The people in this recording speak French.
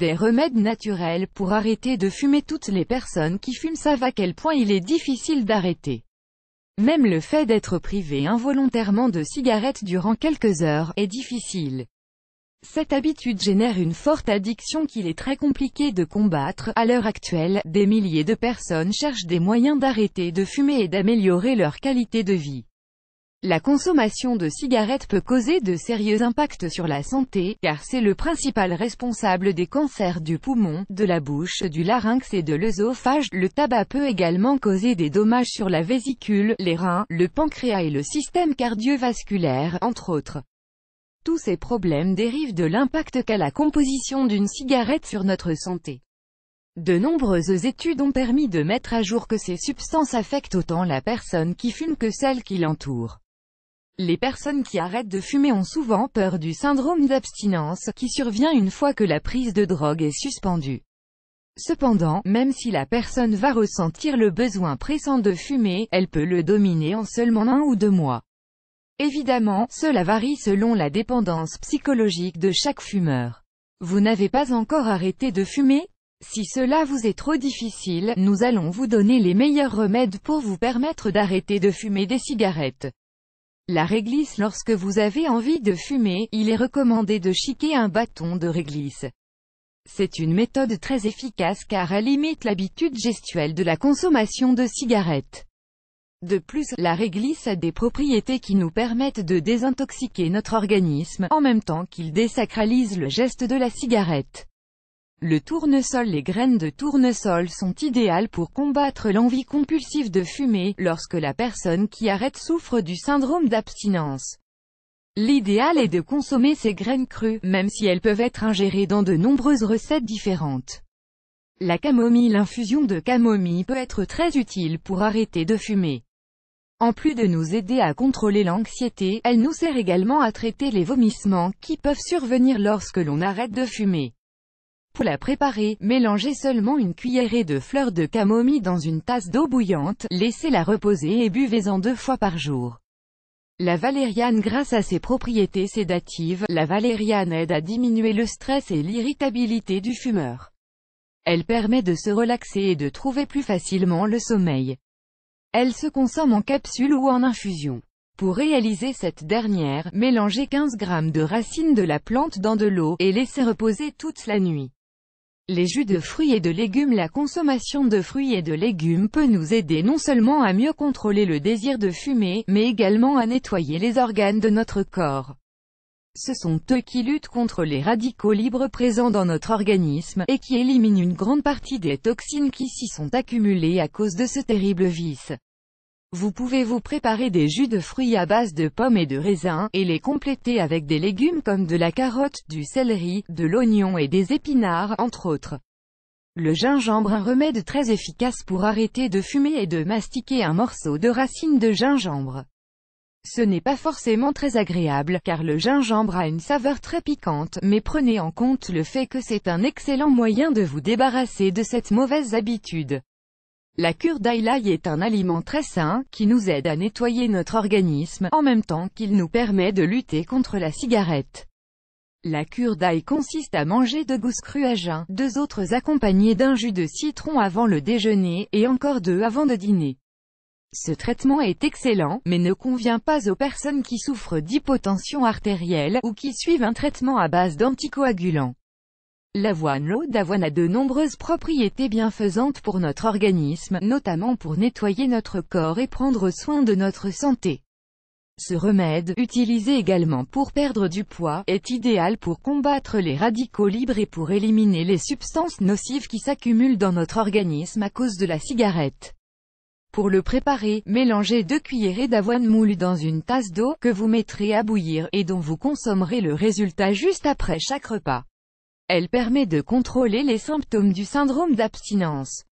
des remèdes naturels pour arrêter de fumer toutes les personnes qui fument savent à quel point il est difficile d'arrêter. Même le fait d'être privé involontairement de cigarettes durant quelques heures, est difficile. Cette habitude génère une forte addiction qu'il est très compliqué de combattre. À l'heure actuelle, des milliers de personnes cherchent des moyens d'arrêter de fumer et d'améliorer leur qualité de vie. La consommation de cigarettes peut causer de sérieux impacts sur la santé, car c'est le principal responsable des cancers du poumon, de la bouche, du larynx et de l'œsophage. Le tabac peut également causer des dommages sur la vésicule, les reins, le pancréas et le système cardiovasculaire, entre autres. Tous ces problèmes dérivent de l'impact qu'a la composition d'une cigarette sur notre santé. De nombreuses études ont permis de mettre à jour que ces substances affectent autant la personne qui fume que celle qui l'entoure. Les personnes qui arrêtent de fumer ont souvent peur du syndrome d'abstinence, qui survient une fois que la prise de drogue est suspendue. Cependant, même si la personne va ressentir le besoin pressant de fumer, elle peut le dominer en seulement un ou deux mois. Évidemment, cela varie selon la dépendance psychologique de chaque fumeur. Vous n'avez pas encore arrêté de fumer Si cela vous est trop difficile, nous allons vous donner les meilleurs remèdes pour vous permettre d'arrêter de fumer des cigarettes. La réglisse Lorsque vous avez envie de fumer, il est recommandé de chiquer un bâton de réglisse. C'est une méthode très efficace car elle imite l'habitude gestuelle de la consommation de cigarettes. De plus, la réglisse a des propriétés qui nous permettent de désintoxiquer notre organisme, en même temps qu'il désacralise le geste de la cigarette. Le tournesol Les graines de tournesol sont idéales pour combattre l'envie compulsive de fumer, lorsque la personne qui arrête souffre du syndrome d'abstinence. L'idéal est de consommer ces graines crues, même si elles peuvent être ingérées dans de nombreuses recettes différentes. La camomille L'infusion de camomille peut être très utile pour arrêter de fumer. En plus de nous aider à contrôler l'anxiété, elle nous sert également à traiter les vomissements qui peuvent survenir lorsque l'on arrête de fumer. Pour la préparer, mélangez seulement une cuillerée de fleurs de camomille dans une tasse d'eau bouillante, laissez-la reposer et buvez-en deux fois par jour. La valériane grâce à ses propriétés sédatives, la valériane aide à diminuer le stress et l'irritabilité du fumeur. Elle permet de se relaxer et de trouver plus facilement le sommeil. Elle se consomme en capsule ou en infusion. Pour réaliser cette dernière, mélangez 15 g de racines de la plante dans de l'eau, et laissez reposer toute la nuit. Les jus de fruits et de légumes La consommation de fruits et de légumes peut nous aider non seulement à mieux contrôler le désir de fumer, mais également à nettoyer les organes de notre corps. Ce sont eux qui luttent contre les radicaux libres présents dans notre organisme, et qui éliminent une grande partie des toxines qui s'y sont accumulées à cause de ce terrible vice. Vous pouvez vous préparer des jus de fruits à base de pommes et de raisins, et les compléter avec des légumes comme de la carotte, du céleri, de l'oignon et des épinards, entre autres. Le gingembre un remède très efficace pour arrêter de fumer et de mastiquer un morceau de racine de gingembre. Ce n'est pas forcément très agréable, car le gingembre a une saveur très piquante, mais prenez en compte le fait que c'est un excellent moyen de vous débarrasser de cette mauvaise habitude. La cure d'ail est un aliment très sain, qui nous aide à nettoyer notre organisme, en même temps qu'il nous permet de lutter contre la cigarette. La cure d'ail consiste à manger deux gousses crues à jeun, deux autres accompagnées d'un jus de citron avant le déjeuner, et encore deux avant de dîner. Ce traitement est excellent, mais ne convient pas aux personnes qui souffrent d'hypotension artérielle, ou qui suivent un traitement à base d'anticoagulants. L'avoine L'eau d'avoine a de nombreuses propriétés bienfaisantes pour notre organisme, notamment pour nettoyer notre corps et prendre soin de notre santé. Ce remède, utilisé également pour perdre du poids, est idéal pour combattre les radicaux libres et pour éliminer les substances nocives qui s'accumulent dans notre organisme à cause de la cigarette. Pour le préparer, mélangez deux cuillerées d'avoine moulue dans une tasse d'eau, que vous mettrez à bouillir, et dont vous consommerez le résultat juste après chaque repas. Elle permet de contrôler les symptômes du syndrome d'abstinence.